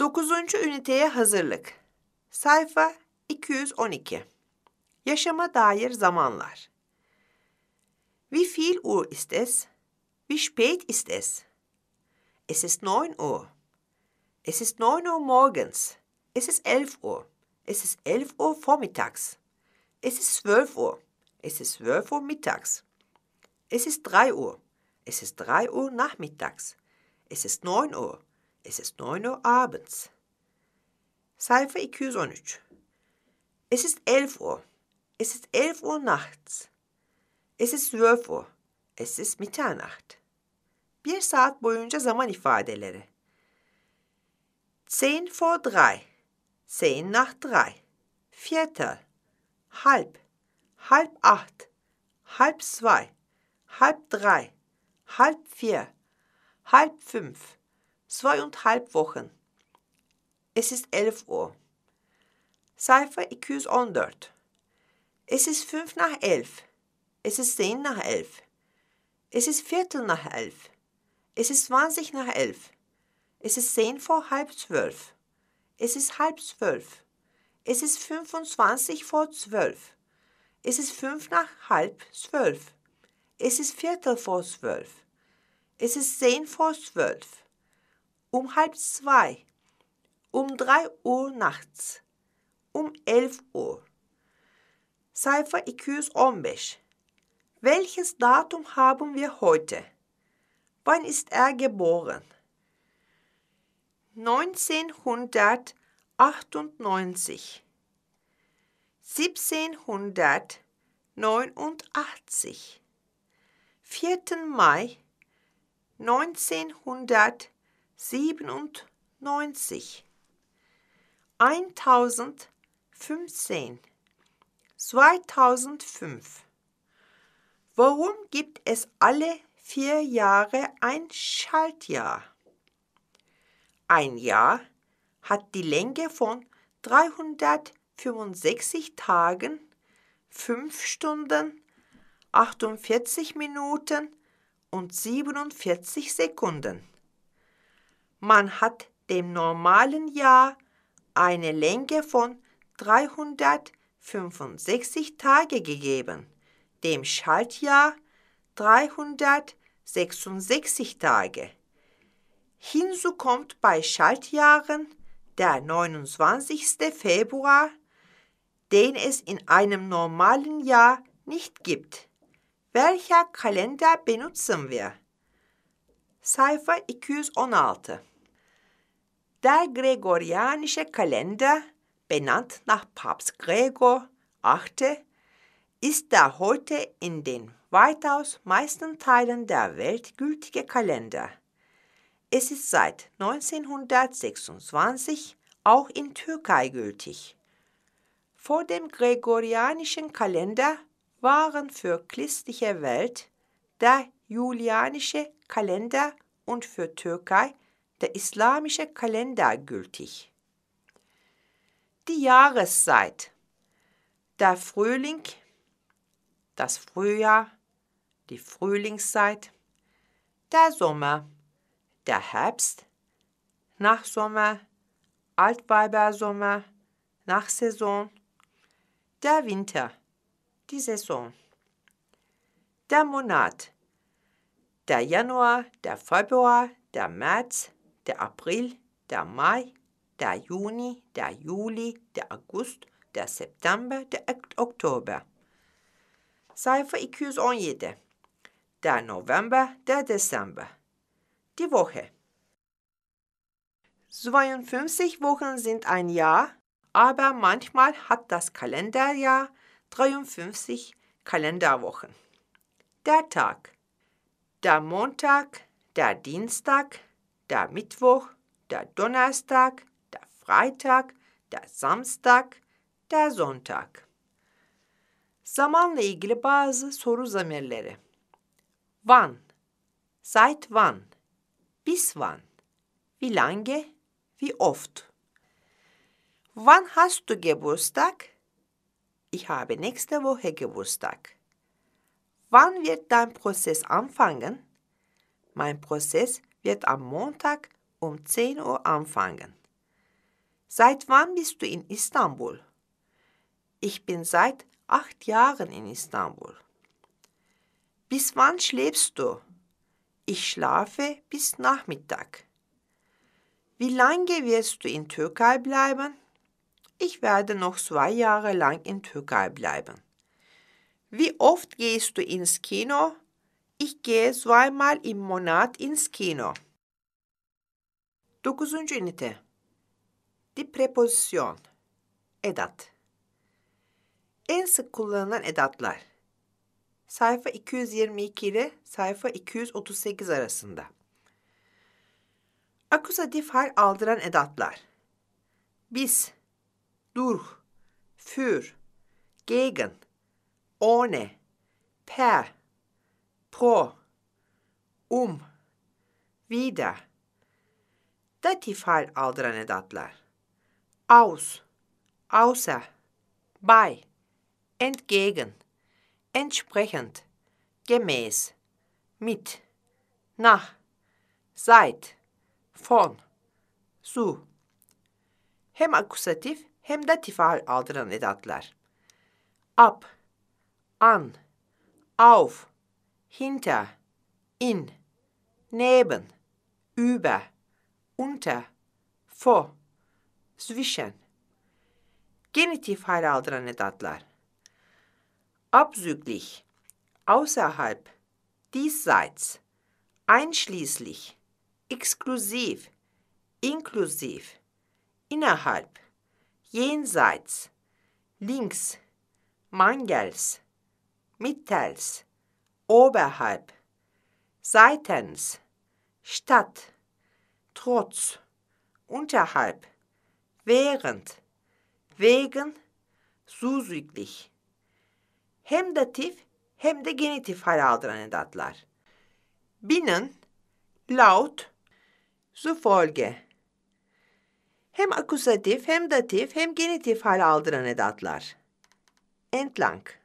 Dokuzuncu üniteye hazırlık. Sayfa 212. Yaşama dair zamanlar. Wie viel Uhr ist es? Wie spät ist es? Es ist 9 Uhr. Es ist 9 Uhr morgens. Es ist 11 Uhr. Es ist 11 Uhr vormittags. Es ist 12 Uhr. Es ist 12 Uhr mittags. Es ist 3 Uhr. Es ist 3 Uhr nachmittags. Es ist 9 Uhr. Es ist neun Uhr abends. Sayfa 213. Es ist elf Uhr. Es ist elf Uhr nachts. Es ist zwölf Uhr. Es ist Mitternacht. Bir saat boyunca zaman ifadeleri. Zehn vor drei. Zehn nach drei. Viertel. Halb. Halb acht. Halb zwei. Halb drei. Halb vier. Halb fünf zweieinhalb Wochen. Es ist 11 Uhr. Sayfa 214. Es ist fünf nach elf. Es ist zehn nach elf. Es ist viertel nach elf. Es ist zwanzig nach elf. Es ist zehn vor halb zwölf. Es ist halb zwölf. Es ist fünfundzwanzig vor zwölf. Es ist fünf nach halb zwölf. Es ist viertel vor zwölf. Es ist zehn vor zwölf um halb zwei, um drei Uhr nachts, um elf Uhr. Sayfa 215 Welches Datum haben wir heute? Wann ist er geboren? 1998 1789 4. Mai 1900 siebenundneunzig, eintausendfünfzehn, zweitausendfünf. Warum gibt es alle vier Jahre ein Schaltjahr? Ein Jahr hat die Länge von 365 Tagen, 5 Stunden, 48 Minuten und 47 Sekunden. Man hat dem normalen Jahr eine Länge von 365 Tage gegeben, dem Schaltjahr 366 Tage. Hinzu kommt bei Schaltjahren der 29. Februar, den es in einem normalen Jahr nicht gibt. Welcher kalender benutzen wir? Sayfa 216 der gregorianische Kalender, benannt nach Papst Gregor VIII., ist der heute in den weitaus meisten Teilen der Welt gültige Kalender. Es ist seit 1926 auch in Türkei gültig. Vor dem gregorianischen Kalender waren für christliche Welt der julianische Kalender und für Türkei der islamische Kalender gültig. Die Jahreszeit. Der Frühling, das Frühjahr, die Frühlingszeit, der Sommer, der Herbst, Nachsommer, Altweibersommer, Nachsaison, der Winter, die Saison. Der Monat, der Januar, der Februar, der März, der April, der Mai, der Juni, der Juli, der August, der September, der Oktober. Seife Sayfa jede. Der November, der Dezember. Die Woche. 52 Wochen sind ein Jahr, aber manchmal hat das Kalenderjahr 53 Kalenderwochen. Der Tag. Der Montag, der Dienstag, der Mittwoch, der Donnerstag, der Freitag, der Samstag, der Sonntag. Zamanla ilgili bazı soru zamirleri. Wann? Seit wann? Bis wann? Wie lange? Wie oft? Wann hast du Geburtstag? Ich habe nächste Woche Geburtstag. Wann wird dein Prozess anfangen? Mein Prozess wird am Montag um 10 Uhr anfangen. Seit wann bist du in Istanbul? Ich bin seit acht Jahren in Istanbul. Bis wann schläfst du? Ich schlafe bis Nachmittag. Wie lange wirst du in Türkei bleiben? Ich werde noch zwei Jahre lang in Türkei bleiben. Wie oft gehst du ins Kino? Ich gehe zweimal im Monat ins Kino. 9. ünite Die Präposition Edat En sık kullanılan edatlar Sayfa 222 ile sayfa 238 arasında Akusatif hal aldıran edatlar Bis Durch Für Gegen Ohne Per pro, um, vida, datif hal aldıran edatlar. Aus, außer, bei, entgegen, entsprechend, gemäß, mit, nach, seit, von, zu. Hem akusatif hem datif hal aldıran edatlar. Ab, an, auf, hinter, in, neben, über, unter, vor, zwischen. Genitiv halaldıran ne edatlar. Abzüglich, außerhalb, diesseits, einschließlich, exklusiv, inklusiv, innerhalb, jenseits, links, mangels, mittels, oberhalb, seitens, statt, trotz, unterhalb, während, wegen, zuzüglich. Hem datif hem de genitif hal aldıran edatlar. Binnen, laut, zufolge, Hem akusatif hem datif hem genitif hal aldıran edatlar. Entlang.